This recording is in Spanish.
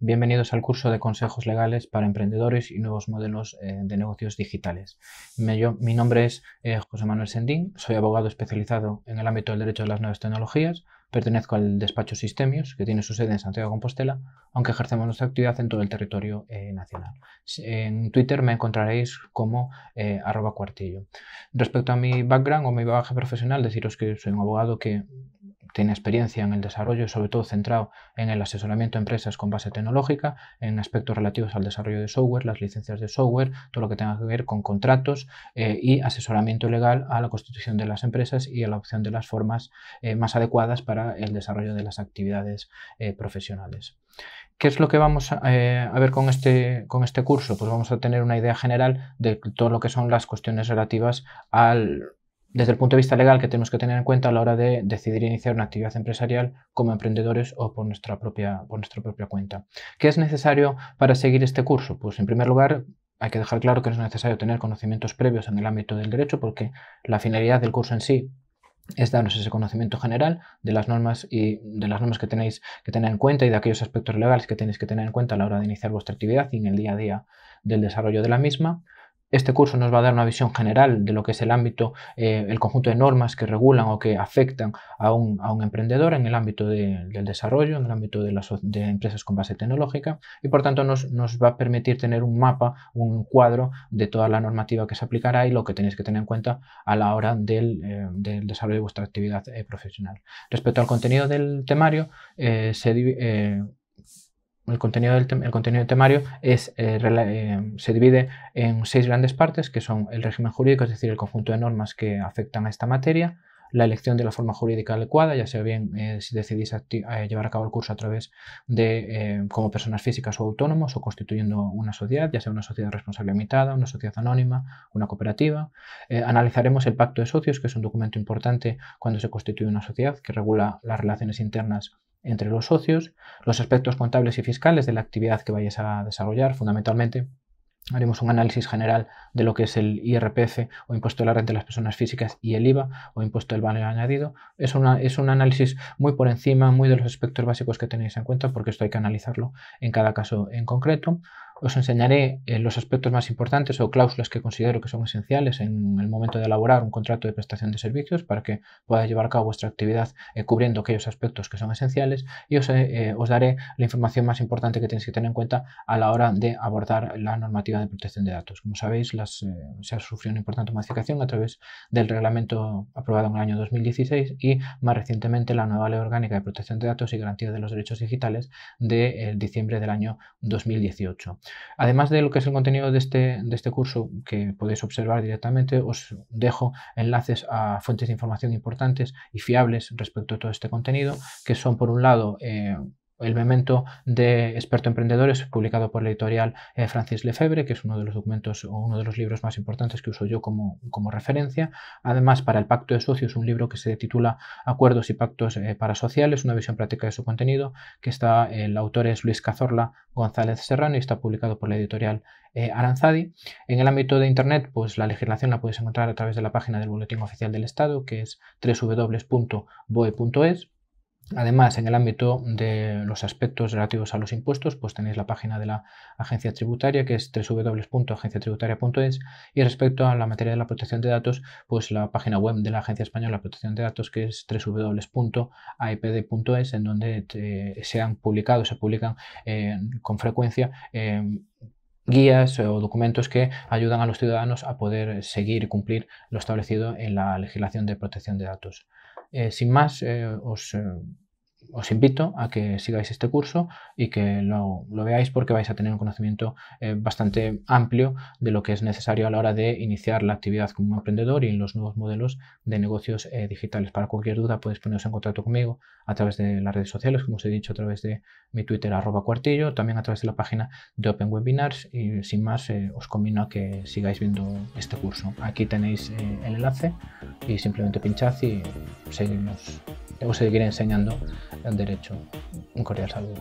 bienvenidos al curso de consejos legales para emprendedores y nuevos modelos eh, de negocios digitales. mi nombre es eh, José Manuel Sendín, soy abogado especializado en el ámbito del derecho de las nuevas tecnologías, pertenezco al despacho Sistemios, que tiene su sede en Santiago de Compostela, aunque ejercemos nuestra actividad en todo el territorio eh, nacional. En Twitter me encontraréis como arroba cuartillo. Respecto a mi background o mi bagaje profesional, deciros que soy un abogado que tiene experiencia en el desarrollo, sobre todo centrado en el asesoramiento a empresas con base tecnológica, en aspectos relativos al desarrollo de software, las licencias de software, todo lo que tenga que ver con contratos eh, y asesoramiento legal a la constitución de las empresas y a la opción de las formas eh, más adecuadas para el desarrollo de las actividades eh, profesionales. ¿Qué es lo que vamos a, ver con este, con este curso? Pues vamos a tener una idea general de todo lo que son las cuestiones relativas al desde el punto de vista legal que tenemos que tener en cuenta a la hora de decidir iniciar una actividad empresarial como emprendedores o por nuestra propia, por nuestra propia cuenta. ¿Qué es necesario para seguir este curso? Pues en primer lugar, hay que dejar claro que es necesario tener conocimientos previos en el ámbito del derecho porque la finalidad del curso en sí es darnos ese conocimiento general de las normas y de las normas que tenéis que tener en cuenta y de aquellos aspectos legales que tenéis que tener en cuenta a la hora de iniciar vuestra actividad y en el día a día del desarrollo de la misma. Este curso nos va a dar una visión general de lo que es el ámbito, eh, el conjunto de normas que regulan o que afectan a un, emprendedor en el ámbito del desarrollo, en el ámbito de las empresas con base tecnológica y por tanto nos, va a permitir tener un mapa, un cuadro de toda la normativa que se aplicará y lo que tenéis que tener en cuenta a la hora del, eh, desarrollo de vuestra actividad eh, profesional. Respecto al contenido del temario, se el contenido del, contenido temario es, eh, eh, se divide en seis grandes partes, que son el régimen jurídico, es decir, el conjunto de normas que afectan a esta materia, la elección de la forma jurídica adecuada, ya sea bien eh, si decidís llevar a cabo el curso a través de como personas físicas o autónomos o constituyendo una sociedad, ya sea una sociedad responsable limitada, una sociedad anónima, una cooperativa. analizaremos el pacto de socios, que es un documento importante cuando se constituye una sociedad que regula las relaciones internas entre los socios, los aspectos contables y fiscales de la actividad que vayas a desarrollar, fundamentalmente haremos un análisis general de lo que es el IRPF o impuesto de la renta de las personas físicas y el IVA o impuesto del valor añadido. Es, es un análisis muy por encima, muy de los aspectos básicos que tenéis en cuenta porque esto hay que analizarlo en cada caso en concreto. Os enseñaré eh, los aspectos más importantes o cláusulas que considero que son esenciales en el momento de elaborar un contrato de prestación de servicios para que pueda llevar a cabo vuestra actividad eh, cubriendo aquellos aspectos que son esenciales y eh, os, daré la información más importante que tenéis que tener en cuenta a la hora de abordar la normativa de protección de datos. Como sabéis, las, se ha sufrido una importante modificación a través del reglamento aprobado en el año 2016 y más recientemente la nueva ley orgánica de protección de datos y garantía de los derechos digitales de diciembre del año 2018. Además de lo que es el contenido de este, de este curso que podéis observar directamente, os dejo enlaces a fuentes de información importantes y fiables respecto a todo este contenido, que son por un lado eh, el memento de experto emprendedores publicado por la editorial eh, Francis Lefebvre, que es uno de los documentos o uno de los libros más importantes que uso yo como, referencia. Además, para el Pacto de Socios, un libro que se titula Acuerdos y Pactos eh, para sociales una visión práctica de su contenido, que está el autor es Luis Cazorla González Serrano y está publicado por la editorial eh, Aranzadi. En el ámbito de Internet, pues la legislación la puedes encontrar a través de la página del Boletín Oficial del Estado, que es www.boe.es Además, en el ámbito de los aspectos relativos a los impuestos, pues tenéis la página de la agencia tributaria, que es www.agenciatributaria.es, y respecto a la materia de la protección de datos, pues la página web de la Agencia Española de Protección de Datos, que es www.aepd.es, en donde eh, se han publicado, se publican eh, con frecuencia. Eh, guías o documentos que ayudan a los ciudadanos a poder seguir y cumplir lo establecido en la legislación de protección de datos. Eh, sin más, eh, os eh, os invito a que sigáis este curso y que lo, veáis porque vais a tener un conocimiento eh, bastante amplio de lo que es necesario a la hora de iniciar la actividad como un emprendedor y en los nuevos modelos de negocios eh, digitales. Para cualquier duda podéis poneros en contacto conmigo a través de las redes sociales, como os he dicho, a través de mi Twitter arroba cuartillo, también a través de la página de Open Webinars y sin más eh, os convino a que sigáis viendo este curso. Aquí tenéis el enlace y simplemente pinchad y seguimos debo seguir enseñando el derecho. Un cordial salud.